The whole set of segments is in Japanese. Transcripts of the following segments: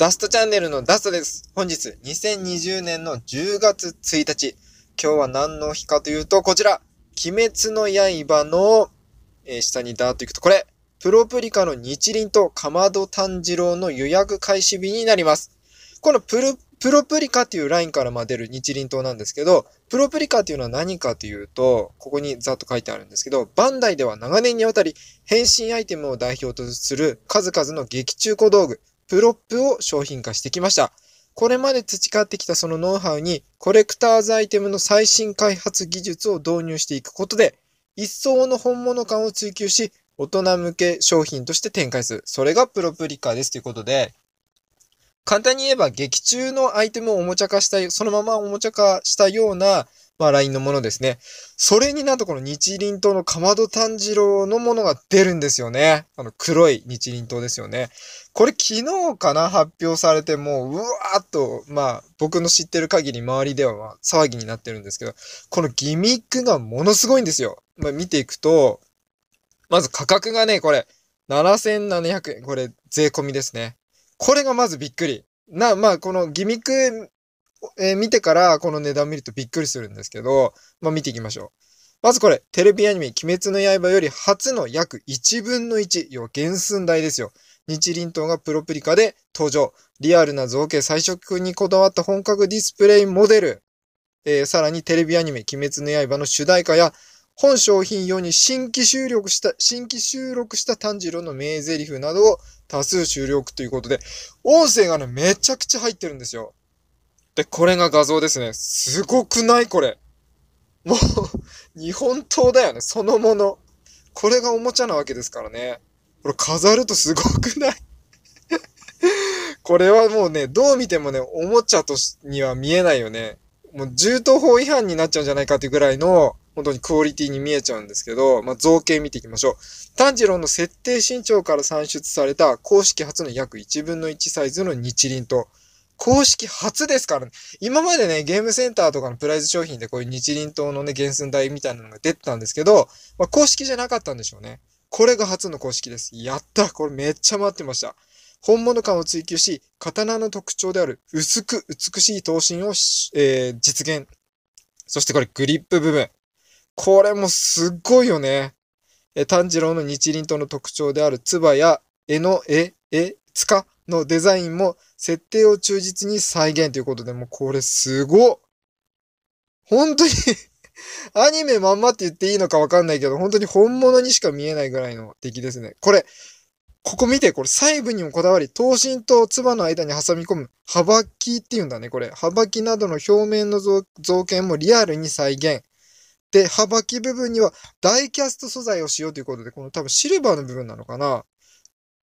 ダストチャンネルのダストです。本日、2020年の10月1日。今日は何の日かというと、こちら、鬼滅の刃の、えー、下にダーッと行くと、これ、プロプリカの日輪とかまど炭治郎の予約開始日になります。このプル、プロプリカというラインからま出る日輪刀なんですけど、プロプリカというのは何かというと、ここにざっと書いてあるんですけど、バンダイでは長年にわたり変身アイテムを代表とする数々の劇中小道具、プロップを商品化してきました。これまで培ってきたそのノウハウに、コレクターズアイテムの最新開発技術を導入していくことで、一層の本物感を追求し、大人向け商品として展開する。それがプロプリカです。ということで、簡単に言えば劇中のアイテムをおもちゃ化したい、そのままおもちゃ化したようなまあ、ラインのものですね。それになんとこの日輪刀のかまど炭治郎のものが出るんですよね。あの黒い日輪刀ですよね。これ昨日かな発表されてもう、うわーっと、まあ僕の知ってる限り周りではま騒ぎになってるんですけど、このギミックがものすごいんですよ。まあ見ていくと、まず価格がね、これ7700円。これ税込みですね。これがまずびっくり。な、まあこのギミックえー、見てからこの値段見るとびっくりするんですけど、まあ、見ていきましょう。まずこれ、テレビアニメ、鬼滅の刃より初の約1分の1、要は原寸大ですよ。日輪刀がプロプリカで登場。リアルな造形、彩色にこだわった本格ディスプレイモデル。えー、さらにテレビアニメ、鬼滅の刃の主題歌や、本商品用に新規収録した、新規収録した炭治郎の名台詞などを多数収録ということで、音声がね、めちゃくちゃ入ってるんですよ。で、これが画像ですね。すごくないこれ。もう日本刀だよね。そのもの。これがおもちゃなわけですからね。これ飾るとすごくないこれはもうね、どう見てもね、おもちゃとしには見えないよね。もう銃刀法違反になっちゃうんじゃないかっていうぐらいの、本当にクオリティに見えちゃうんですけど、まあ、造形見ていきましょう。炭治郎の設定身長から算出された公式初の約1分の1サイズの日輪刀。公式初ですからね。今までね、ゲームセンターとかのプライズ商品でこういう日輪刀のね、原寸大みたいなのが出てたんですけど、まあ、公式じゃなかったんでしょうね。これが初の公式です。やったこれめっちゃ待ってました。本物感を追求し、刀の特徴である薄く美しい刀身を、えー、実現。そしてこれグリップ部分。これもすっごいよね。え、炭治郎の日輪刀の特徴である唾や絵の絵、え、つかのデザインも設定を忠実に再現ということで、もうこれすごっ本当に アニメまんまって言っていいのかわかんないけど、本当に本物にしか見えないぐらいの出来ですね。これ、ここ見て、これ細部にもこだわり、頭身と唾の間に挟み込む、ば木っていうんだね、これ。ば木などの表面の造形もリアルに再現。で、ば木部分にはダイキャスト素材を使用ということで、この多分シルバーの部分なのかな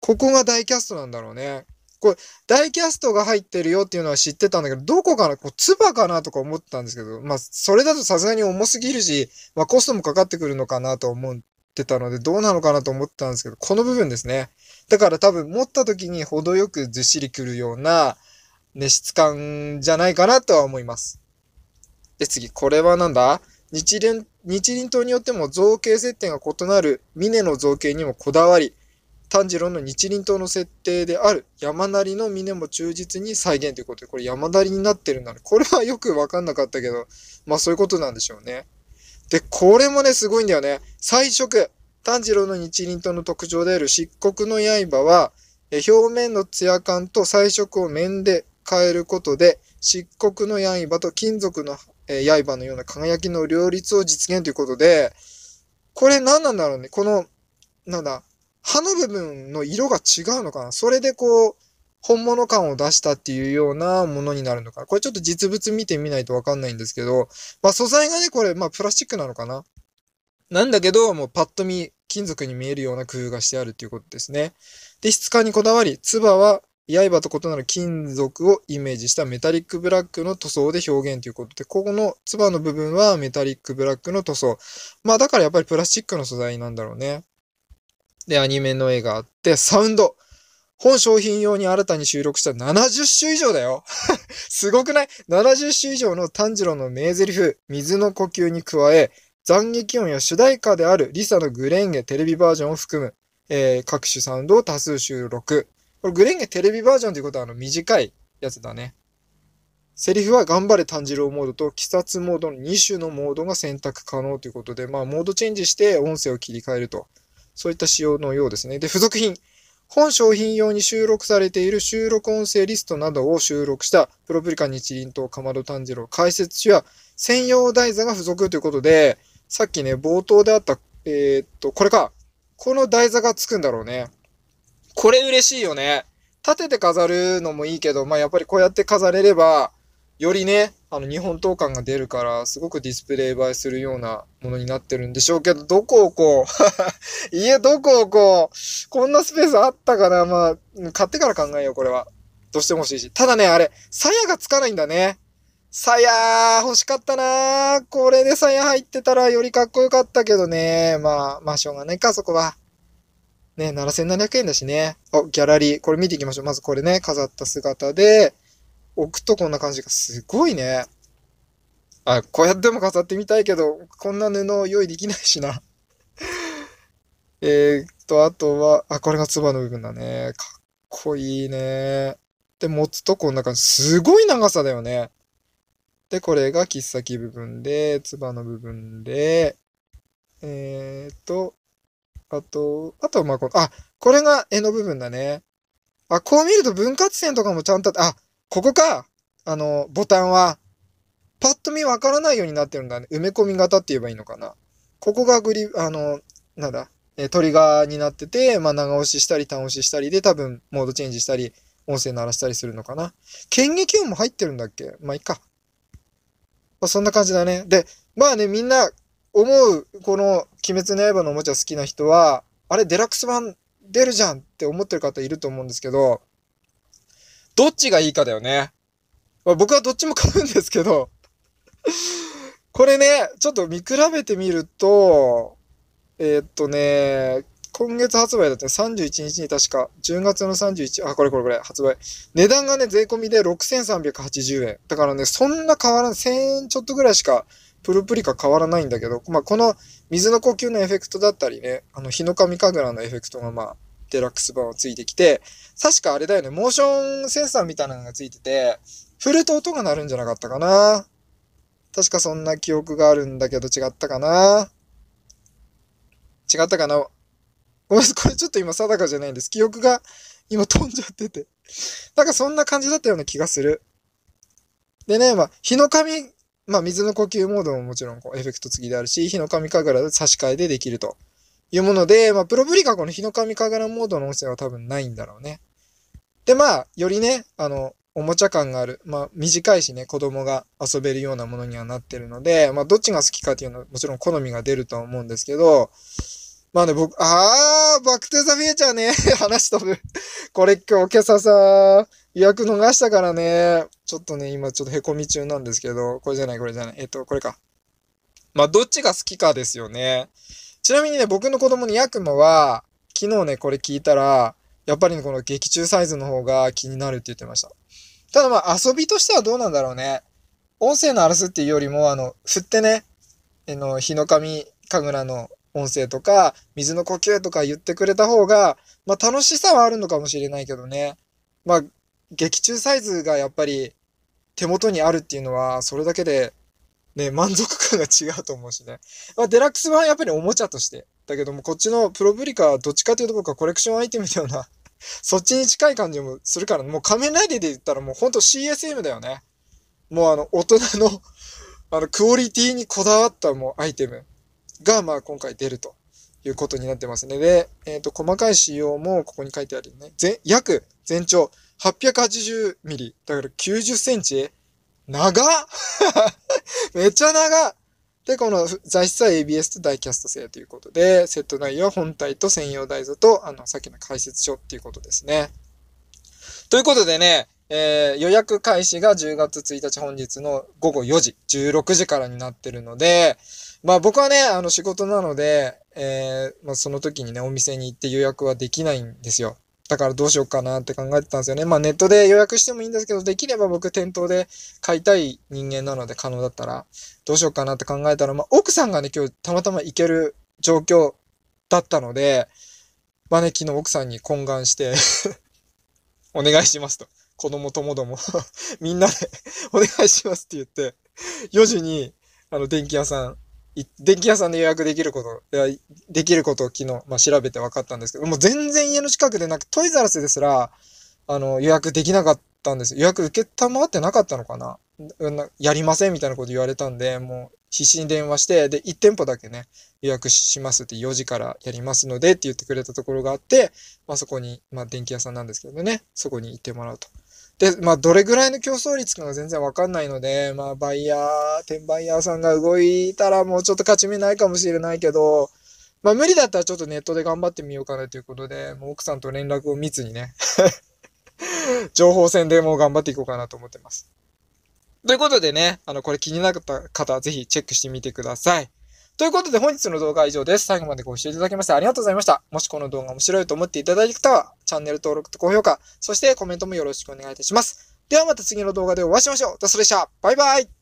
ここがダイキャストなんだろうね。これ、ダイキャストが入ってるよっていうのは知ってたんだけど、どこかな、こう、ツバかなとか思ったんですけど、まあ、それだとさすがに重すぎるし、まあ、コストもかかってくるのかなと思ってたので、どうなのかなと思ったんですけど、この部分ですね。だから多分、持った時に程よくずっしりくるような、ね、質感じゃないかなとは思います。で、次、これはなんだ日輪、日輪刀によっても造形設定が異なる峰の造形にもこだわり、炭治郎の日輪刀の設定である山なりの峰も忠実に再現ということで、これ山なりになってるんだね。これはよくわかんなかったけど、まあそういうことなんでしょうね。で、これもね、すごいんだよね。最色。炭治郎の日輪刀の特徴である漆黒の刃は、表面のツヤ感と彩色を面で変えることで、漆黒の刃と金属の刃のような輝きの両立を実現ということで、これ何なんだろうね。この、なんだ、歯の部分の色が違うのかなそれでこう、本物感を出したっていうようなものになるのか。これちょっと実物見てみないとわかんないんですけど、まあ素材がね、これ、まあプラスチックなのかななんだけど、もうパッと見、金属に見えるような工夫がしてあるっていうことですね。で、質感にこだわり、ツバは刃と異なる金属をイメージしたメタリックブラックの塗装で表現ということで、ここのツバの部分はメタリックブラックの塗装。まあだからやっぱりプラスチックの素材なんだろうね。で、アニメの絵があって、サウンド。本商品用に新たに収録した70種以上だよ すごくない ?70 種以上の炭治郎の名台詞、水の呼吸に加え、斬撃音や主題歌であるリサのグレンゲテレビバージョンを含む、えー、各種サウンドを多数収録。これグレンゲテレビバージョンということはあの短いやつだね。セリフは頑張れ炭治郎モードと鬼殺モードの2種のモードが選択可能ということで、まあモードチェンジして音声を切り替えると。そういった仕様のようですね。で、付属品。本商品用に収録されている収録音声リストなどを収録したプロプリカ日輪刀かまど炭治郎解説書や専用台座が付属ということで、さっきね、冒頭であった、えー、っと、これか。この台座が付くんだろうね。これ嬉しいよね。立てて飾るのもいいけど、まあ、やっぱりこうやって飾れれば、よりね、あの日本刀感が出るから、すごくディスプレイ映えするようなものになってるんでしょうけど、どこをこう家 どこをこう、こんなスペースあったかなまあ、買ってから考えよう、これは。どうしても欲しいし。ただね、あれ、鞘がつかないんだね。鞘、欲しかったなこれで鞘入ってたらよりかっこよかったけどね。まあ、まあ、しょうがないか、そこは。ね、7700円だしね。お、ギャラリー。これ見ていきましょう。まずこれね、飾った姿で、置くとこんな感じがすごいね。あ、こうやっても飾ってみたいけど、こんな布用意できないしな えっと、あとは、あ、これがツバの部分だね。かっこいいね。で、持つとこんな感じ。すごい長さだよね。で、これが切っ先部分で、ツバの部分で、えっ、と、あと、あとはまあこの、あ、これが絵の部分だね。あ、こう見ると分割線とかもちゃんとあ、ここか、あの、ボタンは、パッと見わからないようになってるんだね。埋め込み型って言えばいいのかな。ここがグリ、あの、なんだ、えトリガーになってて、まあ、長押ししたり、短押ししたりで、多分、モードチェンジしたり、音声鳴らしたりするのかな。剣撃音も入ってるんだっけまあ、いいか。まあ、そんな感じだね。で、まあね、みんな、思う、この、鬼滅の刃のおもちゃ好きな人は、あれ、デラックス版出るじゃんって思ってる方いると思うんですけど、どっちがいいかだよね。まあ、僕はどっちも買うんですけど これね、ちょっと見比べてみると、えー、っとね、今月発売だったね、31日に確か、10月の31、あ、これこれこれ、発売。値段がね、税込みで6380円。だからね、そんな変わらない、1000円ちょっとぐらいしか、プルプリカ変わらないんだけど、まあ、この水の呼吸のエフェクトだったりね、あの、日の神神楽のエフェクトがまあ、デラックス版をついてきて、確かあれだよね、モーションセンサーみたいなのがついてて、振ると音が鳴るんじゃなかったかな。確かそんな記憶があるんだけど違ったかな。違ったかな。ごめんなさい、これちょっと今定かじゃないんです。記憶が今飛んじゃってて。なんかそんな感じだったような気がする。でね、まあ、火の神、まあ、水の呼吸モードももちろんこうエフェクト付きであるし、火の神神楽で差し替えでできると。いうもので、まあ、プロブリカこの日の神がらモードの音声は多分ないんだろうね。で、まあ、よりね、あの、おもちゃ感がある。まあ、短いしね、子供が遊べるようなものにはなってるので、まあ、どっちが好きかっていうのはもちろん好みが出るとは思うんですけど、まあね、僕、あー、バックトゥーザフィーチャーね、話飛ぶ。これ今日今朝さ、予約逃したからね、ちょっとね、今ちょっと凹み中なんですけど、これじゃない、これじゃない。えっと、これか。まあ、どっちが好きかですよね。ちなみにね、僕の子供にヤクマは、昨日ね、これ聞いたら、やっぱりね、この劇中サイズの方が気になるって言ってました。ただまあ、遊びとしてはどうなんだろうね。音声の荒らすっていうよりも、あの、振ってね、あの、日の神神楽の音声とか、水の呼吸とか言ってくれた方が、まあ、楽しさはあるのかもしれないけどね。まあ、劇中サイズがやっぱり手元にあるっていうのは、それだけでね、満足感が違うと思うしね。まあ、デラックス版はやっぱりおもちゃとして。だけども、こっちのプロブリカはどっちかというと僕はコレクションアイテムだよな、そっちに近い感じもするから、もう仮面ライダーで言ったらもうほんと CSM だよね。もうあの、大人の あの、クオリティにこだわったもうアイテムが、まあ今回出るということになってますね。で、えっ、ー、と、細かい仕様もここに書いてあるよね。全、約全長880ミリ。だから90センチ長 めっちゃ長で、この材質は ABS とダイキャスト製ということで、セット内容は本体と専用台座と、あの、さっきの解説書っていうことですね。ということでね、えー、予約開始が10月1日本日の午後4時、16時からになってるので、まあ僕はね、あの仕事なので、えー、まあその時にね、お店に行って予約はできないんですよ。だからどうしようかなって考えてたんですよね。まあネットで予約してもいいんですけど、できれば僕店頭で買いたい人間なので可能だったら、どうしようかなって考えたら、まあ奥さんがね、今日たまたま行ける状況だったので、まあね、昨日奥さんに懇願して お願いしますと。子供ともども みんなでお願いしますって言って、4時に、あの、電気屋さん電気屋さんで予約できること、いやできることを昨日、まあ、調べて分かったんですけど、もう全然家の近くでなく、トイザラスですら、あの、予約できなかったんです。予約受けたまってなかったのかなやりませんみたいなこと言われたんで、もう必死に電話して、で、1店舗だけね、予約しますって4時からやりますのでって言ってくれたところがあって、まあそこに、まあ電気屋さんなんですけどね、そこに行ってもらうと。で、まあ、どれぐらいの競争率かが全然わかんないので、まあ、バイヤー、転売ヤーさんが動いたらもうちょっと勝ち目ないかもしれないけど、まあ、無理だったらちょっとネットで頑張ってみようかなということで、もう奥さんと連絡を密にね 情報戦でもう頑張っていこうかなと思ってます。ということでね、あの、これ気になった方、ぜひチェックしてみてください。ということで本日の動画は以上です。最後までご視聴いただきましてありがとうございました。もしこの動画面白いと思っていただいた方は、チャンネル登録と高評価、そしてコメントもよろしくお願いいたします。ではまた次の動画でお会いしましょう。ダスでした。バイバイ。